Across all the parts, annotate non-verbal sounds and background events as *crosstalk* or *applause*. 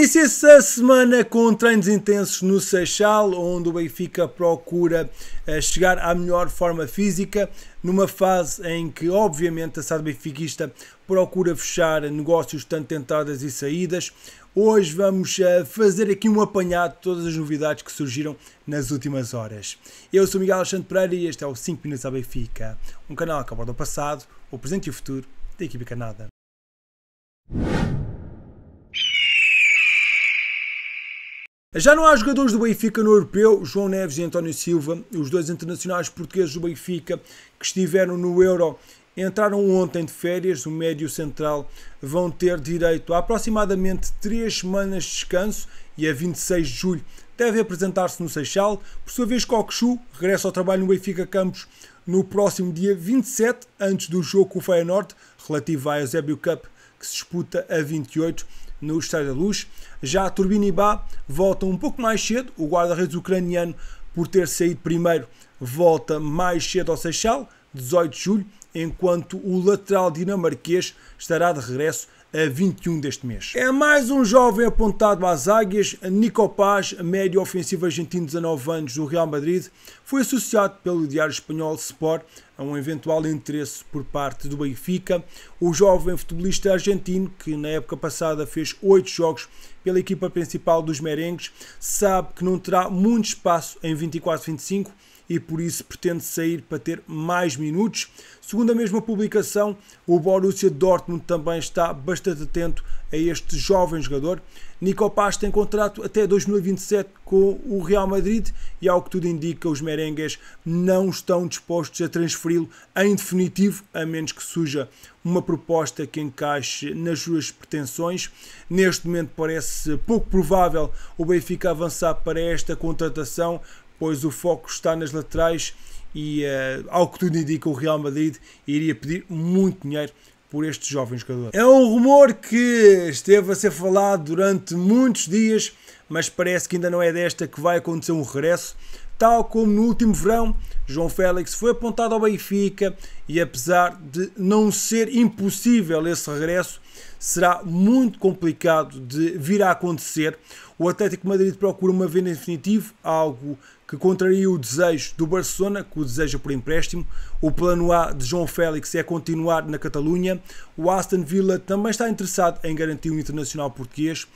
Inicia-se a semana com treinos intensos no Seixal, onde o Benfica procura eh, chegar à melhor forma física, numa fase em que, obviamente, a SAD benfiquista procura fechar negócios tanto de entradas e saídas. Hoje vamos eh, fazer aqui um apanhado de todas as novidades que surgiram nas últimas horas. Eu sou Miguel Alexandre Pereira e este é o 5 Minutos à Benfica, um canal que aborda o passado, o presente e o futuro da equipe canada. Já não há jogadores do Benfica no europeu, João Neves e António Silva, os dois internacionais portugueses do Benfica que estiveram no Euro, entraram ontem de férias, o médio central vão ter direito a aproximadamente 3 semanas de descanso e a 26 de julho deve apresentar-se no Seixal. Por sua vez, Kokshu regressa ao trabalho no Benfica Campos no próximo dia 27, antes do jogo com o Feyenoord, relativo à Eusébio Cup, que se disputa a 28 no Estádio da Luz. Já a Turbina e Bá um pouco mais cedo, o guarda-redes ucraniano, por ter saído primeiro, volta mais cedo ao Seixal, 18 de julho, enquanto o lateral dinamarquês estará de regresso a 21 deste mês. É mais um jovem apontado às águias, Nico Paz, médio ofensivo argentino de 19 anos do Real Madrid, foi associado pelo diário espanhol Sport a um eventual interesse por parte do Benfica. O jovem futebolista argentino, que na época passada fez 8 jogos pela equipa principal dos merengues, sabe que não terá muito espaço em 24-25 e por isso pretende sair para ter mais minutos. Segundo a mesma publicação, o Borussia Dortmund também está bastante atento a este jovem jogador. Nico Paz tem contrato até 2027 com o Real Madrid e, ao que tudo indica, os merengues não estão dispostos a transferi-lo em definitivo, a menos que surja uma proposta que encaixe nas suas pretensões. Neste momento parece pouco provável o Benfica avançar para esta contratação, pois o foco está nas laterais e, uh, ao que tudo indica, o Real Madrid iria pedir muito dinheiro por este jovem jogador. É um rumor que esteve a ser falado durante muitos dias, mas parece que ainda não é desta que vai acontecer um regresso. Tal como no último verão, João Félix foi apontado ao Benfica e, apesar de não ser impossível esse regresso, será muito complicado de vir a acontecer. O Atlético Madrid procura uma venda definitiva, algo que contraria o desejo do Barcelona, que o deseja por empréstimo. O plano A de João Félix é continuar na Catalunha. O Aston Villa também está interessado em garantir um internacional português.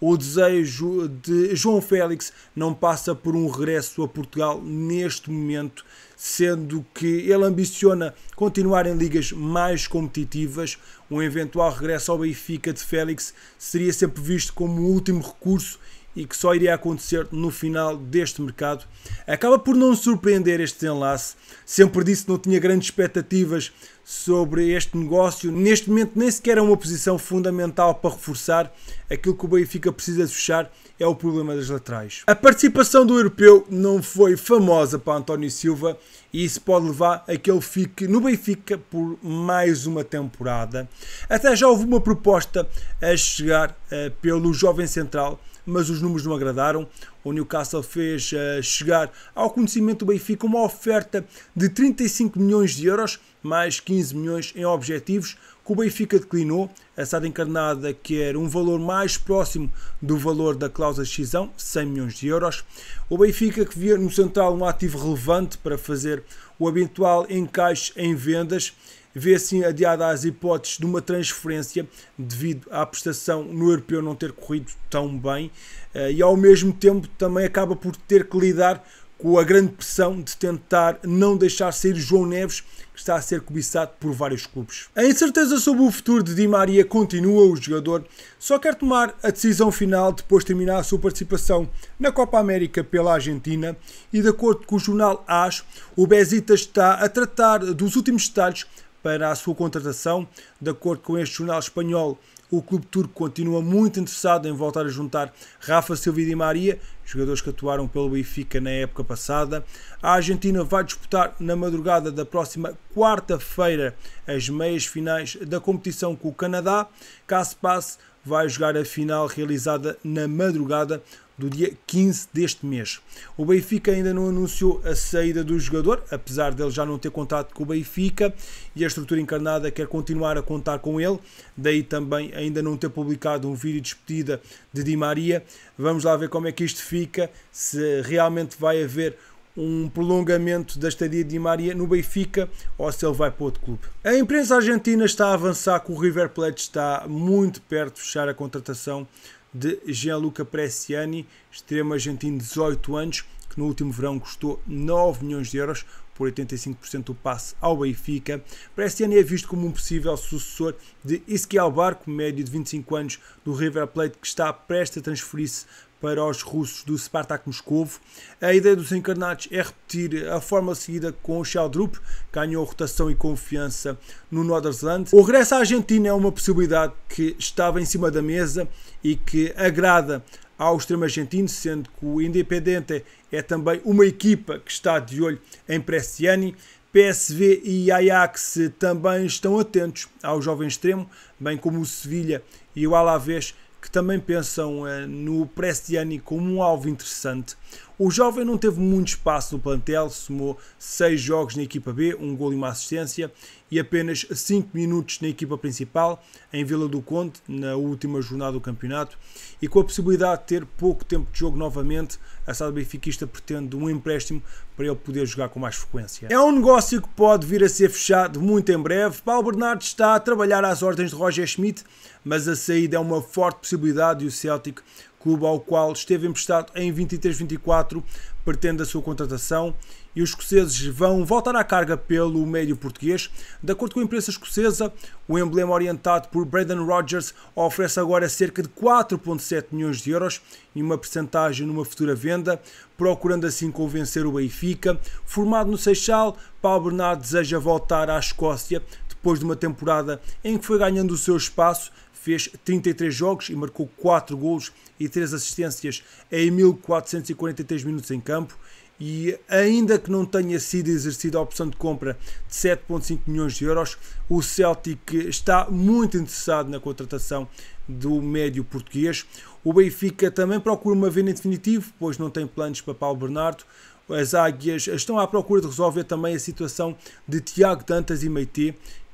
O desejo de João Félix não passa por um regresso a Portugal neste momento, sendo que ele ambiciona continuar em ligas mais competitivas. Um eventual regresso ao Benfica de Félix seria sempre visto como o último recurso e que só iria acontecer no final deste mercado. Acaba por não surpreender este desenlace. Sempre disse que não tinha grandes expectativas sobre este negócio. Neste momento, nem sequer é uma posição fundamental para reforçar. Aquilo que o Benfica precisa de fechar é o problema das laterais. A participação do europeu não foi famosa para António Silva e isso pode levar a que ele fique no Benfica por mais uma temporada. Até já houve uma proposta a chegar uh, pelo jovem central mas os números não agradaram. O Newcastle fez uh, chegar ao conhecimento do Benfica uma oferta de 35 milhões de euros, mais 15 milhões em objetivos, que o Benfica declinou. A SAD encarnada quer um valor mais próximo do valor da cláusula de decisão, 100 milhões de euros. O Benfica que via no central um ativo relevante para fazer o habitual encaixe em vendas vê assim adiada as hipóteses de uma transferência devido à prestação no europeu não ter corrido tão bem eh, e ao mesmo tempo também acaba por ter que lidar com a grande pressão de tentar não deixar sair João Neves, que está a ser cobiçado por vários clubes. A incerteza sobre o futuro de Di Maria continua, o jogador só quer tomar a decisão final depois de terminar a sua participação na Copa América pela Argentina e, de acordo com o jornal AS, o Besiktas está a tratar dos últimos detalhes para a sua contratação. De acordo com este jornal espanhol, o clube turco continua muito interessado em voltar a juntar Rafa Silva e Di Maria, jogadores que atuaram pelo Benfica na época passada. A Argentina vai disputar na madrugada da próxima quarta-feira as meias finais da competição com o Canadá. Caso passe, vai jogar a final realizada na madrugada do dia 15 deste mês. O Benfica ainda não anunciou a saída do jogador, apesar dele já não ter contato com o Benfica e a estrutura encarnada quer continuar a contar com ele, daí também ainda não ter publicado um vídeo de despedida de Di Maria. Vamos lá ver como é que isto fica, se realmente vai haver um prolongamento da estadia de Di Maria no Benfica ou se ele vai para outro clube. A imprensa argentina está a avançar que o River Plate está muito perto de fechar a contratação de Gianluca Bresciani, extremo argentino de 18 anos, que no último verão custou 9 milhões de euros por 85% do passe ao Benfica. Bresciani é visto como um possível sucessor de Isquiel Barco, médio de 25 anos do River Plate, que está prestes a transferir-se para os russos do Spartak Moscovo. A ideia dos encarnados é repetir a forma seguida com o Sheldrup, ganhou rotação e confiança no Nordersland. O regresso à Argentina é uma possibilidade que estava em cima da mesa e que agrada ao extremo argentino, sendo que o Independente é também uma equipa que está de olho em Pressiani. PSV e Ajax também estão atentos ao jovem extremo, bem como o Sevilha e o Alavés que também pensam uh, no Prestiani como um alvo interessante. O jovem não teve muito espaço no plantel, somou 6 jogos na equipa B, um gol e uma assistência, e apenas 5 minutos na equipa principal, em Vila do Conde, na última jornada do campeonato, e com a possibilidade de ter pouco tempo de jogo novamente, a SAD Benfiquista pretende um empréstimo para ele poder jogar com mais frequência. É um negócio que pode vir a ser fechado muito em breve. Paulo Bernardo está a trabalhar às ordens de Roger Schmidt, mas a saída é uma forte possibilidade e o Celtic, clube ao qual esteve emprestado em 23-24, pretende a sua contratação e os escoceses vão voltar à carga pelo médio português. De acordo com a imprensa escocesa, o emblema orientado por Brendan Rogers oferece agora cerca de 4,7 milhões de euros e uma percentagem numa futura venda, procurando assim convencer o Benfica. Formado no Seixal, Paulo Bernardo deseja voltar à Escócia depois de uma temporada em que foi ganhando o seu espaço, fez 33 jogos e marcou 4 golos e 3 assistências em 1443 minutos em campo e ainda que não tenha sido exercida a opção de compra de 7,5 milhões de euros, o Celtic está muito interessado na contratação do médio português. O Benfica também procura uma venda em definitivo, pois não tem planos para Paulo Bernardo. As Águias estão à procura de resolver também a situação de Tiago Dantas e Meite,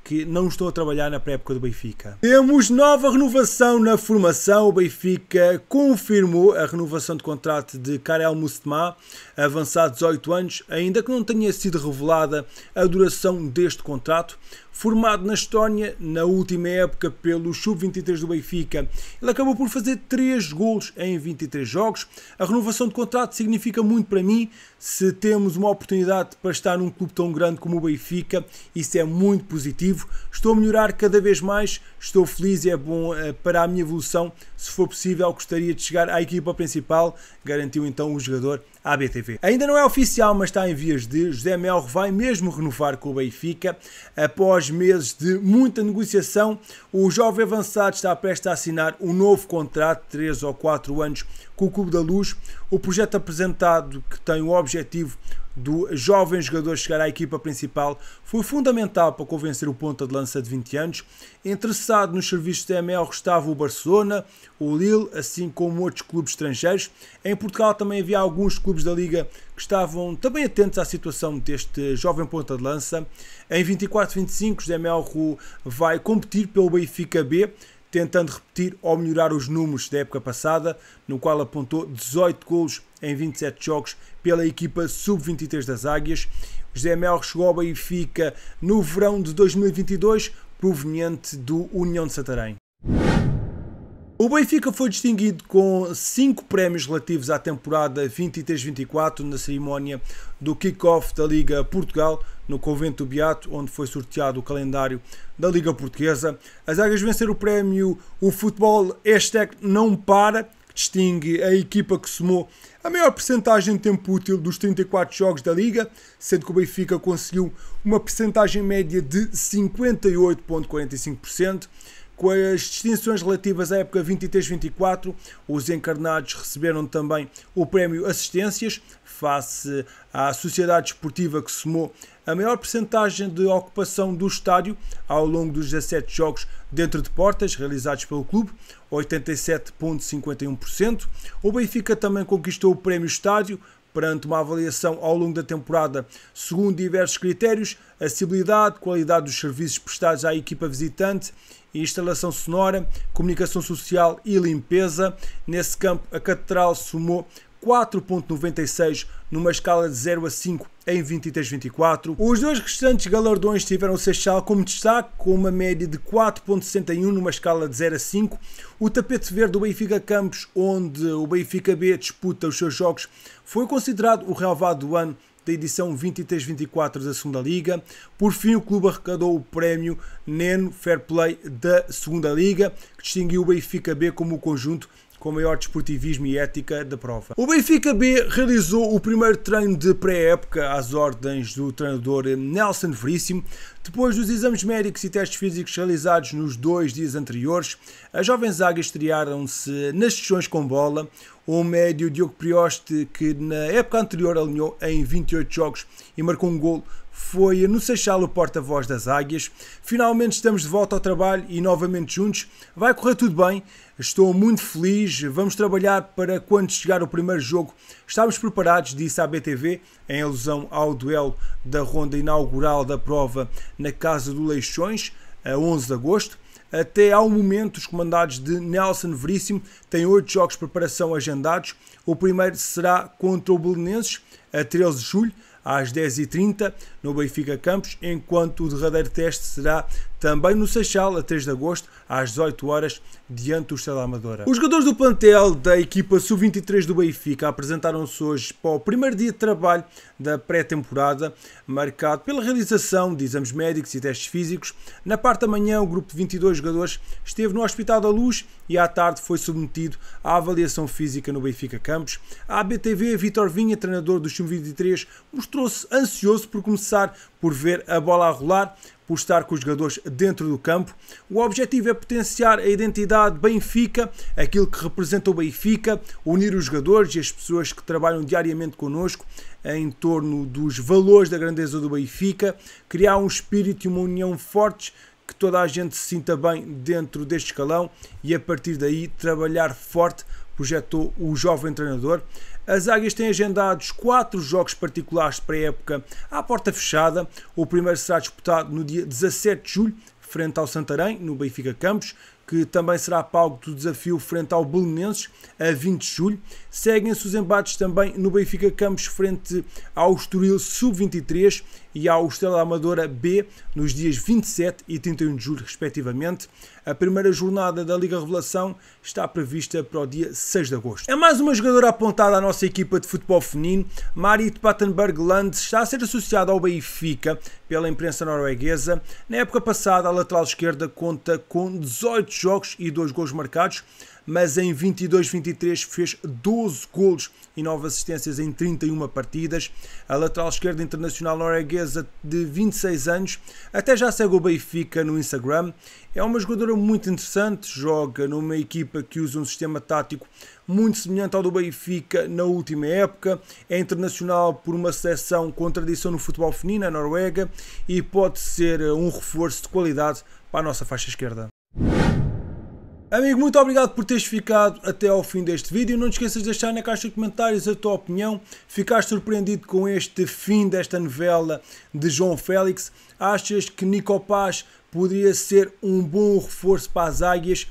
que não estou a trabalhar na pré-época do Benfica. Temos nova renovação na formação. O Benfica confirmou a renovação de contrato de Karel Mustema, avançado 18 anos, ainda que não tenha sido revelada a duração deste contrato formado na Estónia na última época pelo Sub-23 do Benfica. Ele acabou por fazer 3 gols em 23 jogos. A renovação de contrato significa muito para mim. Se temos uma oportunidade para estar num clube tão grande como o Benfica, isso é muito positivo. Estou a melhorar cada vez mais, estou feliz e é bom eh, para a minha evolução. Se for possível, gostaria de chegar à equipa principal, garantiu então o jogador à BTV. Ainda não é oficial, mas está em vias de. José Melro vai mesmo renovar com o Benfica. Após meses de muita negociação, o jovem avançado está prestes a assinar um novo contrato, 3 ou 4 anos, com o Clube da Luz. O projeto apresentado, que tem o objetivo do jovem jogador chegar à equipa principal, foi fundamental para convencer o ponta de lança de 20 anos. Interessado nos serviços da ML estava o Barcelona, o Lille, assim como outros clubes estrangeiros. Em Portugal também havia alguns clubes da Liga que estavam também atentos à situação deste jovem ponta de lança. Em 24-25, o Melro vai competir pelo Benfica B, tentando repetir ou melhorar os números da época passada, no qual apontou 18 golos em 27 jogos pela equipa sub-23 das Águias. José Mel chegou ao Benfica no verão de 2022, proveniente do União de Santarém. O Benfica foi distinguido com cinco prémios relativos à temporada 23-24 na cerimónia do kick-off da Liga Portugal no Convento do Beato, onde foi sorteado o calendário da Liga Portuguesa. As águias venceram o prémio O Futebol Hashtag Não Para, que distingue a equipa que somou a maior percentagem de tempo útil dos 34 jogos da Liga, sendo que o Benfica conseguiu uma percentagem média de 58,45%. Com as distinções relativas à época 23-24, os encarnados receberam também o prémio Assistências, face à Sociedade Esportiva que somou a maior percentagem de ocupação do estádio ao longo dos 17 jogos dentro de portas realizados pelo clube, 87,51%. O Benfica também conquistou o prémio estádio perante uma avaliação ao longo da temporada, segundo diversos critérios: acessibilidade, qualidade dos serviços prestados à equipa visitante, instalação sonora, comunicação social e limpeza. Nesse campo, a Catedral somou 4.96 numa escala de 0 a 5 em 23-24. Os dois restantes galardões tiveram o Seixal como destaque, com uma média de 4.61 numa escala de 0 a 5. O tapete verde do Benfica Campos, onde o Benfica B disputa os seus jogos, foi considerado o relevado do ano da edição 23-24 da Segunda Liga. Por fim, o clube arrecadou o prémio Neno Fair Play da Segunda Liga, que distinguiu o Benfica B como o conjunto com maior desportivismo e ética da prova. O Benfica B realizou o primeiro treino de pré-época às ordens do treinador Nelson Veríssimo. Depois dos exames médicos e testes físicos realizados nos dois dias anteriores, as jovens águias estrearam-se nas sessões com bola. O médio Diogo Prioste, que na época anterior alinhou em 28 jogos e marcou um gol foi no Seixal o porta-voz das Águias. Finalmente estamos de volta ao trabalho e novamente juntos. Vai correr tudo bem, estou muito feliz. Vamos trabalhar para quando chegar o primeiro jogo. Estamos preparados, disse a BTV, em alusão ao duelo da ronda inaugural da prova na Casa do Leixões, a 11 de agosto. Até ao momento, os comandados de Nelson Veríssimo têm oito jogos de preparação agendados. O primeiro será contra o Belenenses, a 13 de julho às 10h30 no Benfica Campos, enquanto o derradeiro teste será também no Seixal, a 3 de agosto, às 18 horas, diante do Estrela Amadora. Os jogadores do plantel da equipa sub-23 do Benfica apresentaram-se hoje para o primeiro dia de trabalho da pré-temporada, marcado pela realização de exames médicos e testes físicos. Na parte da manhã, o grupo de 22 jogadores esteve no Hospital da Luz e à tarde foi submetido à avaliação física no Benfica Campos. A ABTV, Vitor Vinha, treinador do Chum 23, mostrou-se ansioso por começar por ver a bola a rolar, por estar com os jogadores dentro do campo. O objetivo é potenciar a identidade Benfica, aquilo que representa o Benfica, unir os jogadores e as pessoas que trabalham diariamente connosco em torno dos valores da grandeza do Benfica, criar um espírito e uma união fortes que toda a gente se sinta bem dentro deste escalão e a partir daí trabalhar forte, projetou o jovem treinador. As Águias têm agendados quatro jogos particulares para a época à porta fechada. O primeiro será disputado no dia 17 de julho, frente ao Santarém, no Benfica Campos, que também será palco do desafio frente ao Belenenses, a 20 de julho. Seguem-se os embates também no Benfica Campos, frente ao Estoril Sub-23 e ao Estrela Amadora B nos dias 27 e 31 de julho, respectivamente. A primeira jornada da Liga Revelação está prevista para o dia 6 de agosto. É mais uma jogadora apontada à nossa equipa de futebol feminino. Marit Battenberg Land está a ser associada ao Benfica pela imprensa norueguesa. Na época passada, a lateral esquerda conta com 18 jogos e 2 gols marcados mas em 22-23 fez 12 golos e 9 assistências em 31 partidas. A lateral esquerda internacional norueguesa de 26 anos até já segue o Benfica no Instagram. É uma jogadora muito interessante, joga numa equipa que usa um sistema tático muito semelhante ao do Benfica na última época. É internacional por uma seleção com tradição no futebol feminino, a Noruega, e pode ser um reforço de qualidade para a nossa faixa esquerda. Amigo, muito obrigado por teres ficado até ao fim deste vídeo. Não te esqueças de deixar na caixa de comentários a tua opinião. Ficaste surpreendido com este fim desta novela de João Félix? Achas que Nico Paz poderia ser um bom reforço para as águias?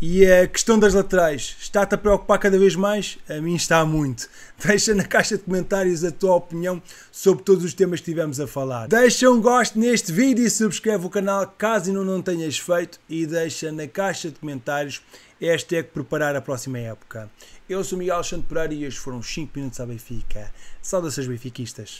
E a questão das laterais está-te a preocupar cada vez mais? A mim está muito. *laughs* Deixa na caixa de comentários a tua opinião sobre todos os temas que tivemos a falar. Deixa um gosto neste vídeo e subscreve o canal caso ainda não tenhas feito e deixa na caixa de comentários esta é que preparar a próxima época. Eu sou Miguel Alexandre Pereira e estes foram 5 minutos à Benfica. Saudações benfiquistas.